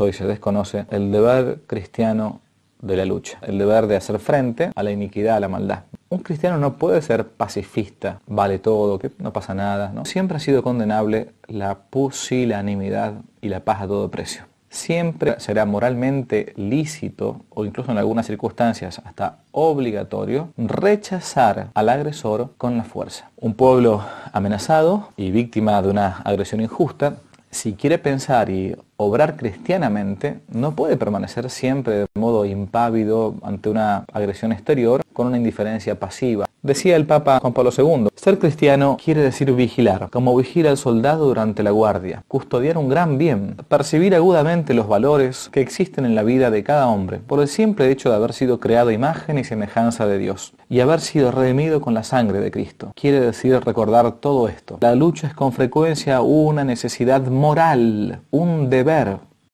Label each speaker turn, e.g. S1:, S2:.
S1: hoy se desconoce, el deber cristiano de la lucha, el deber de hacer frente a la iniquidad, a la maldad. Un cristiano no puede ser pacifista, vale todo, que no pasa nada. Siempre ha sido condenable la pusilanimidad y la paz a todo precio. Siempre será moralmente lícito o incluso en algunas circunstancias hasta obligatorio rechazar al agresor con la fuerza. Un pueblo amenazado y víctima de una agresión injusta si quiere pensar y obrar cristianamente, no puede permanecer siempre de modo impávido ante una agresión exterior con una indiferencia pasiva. Decía el Papa Juan Pablo II, ser cristiano quiere decir vigilar, como vigila el soldado durante la guardia, custodiar un gran bien, percibir agudamente los valores que existen en la vida de cada hombre, por el simple hecho de haber sido creado imagen y semejanza de Dios, y haber sido redimido con la sangre de Cristo. Quiere decir recordar todo esto. La lucha es con frecuencia una necesidad moral, un deber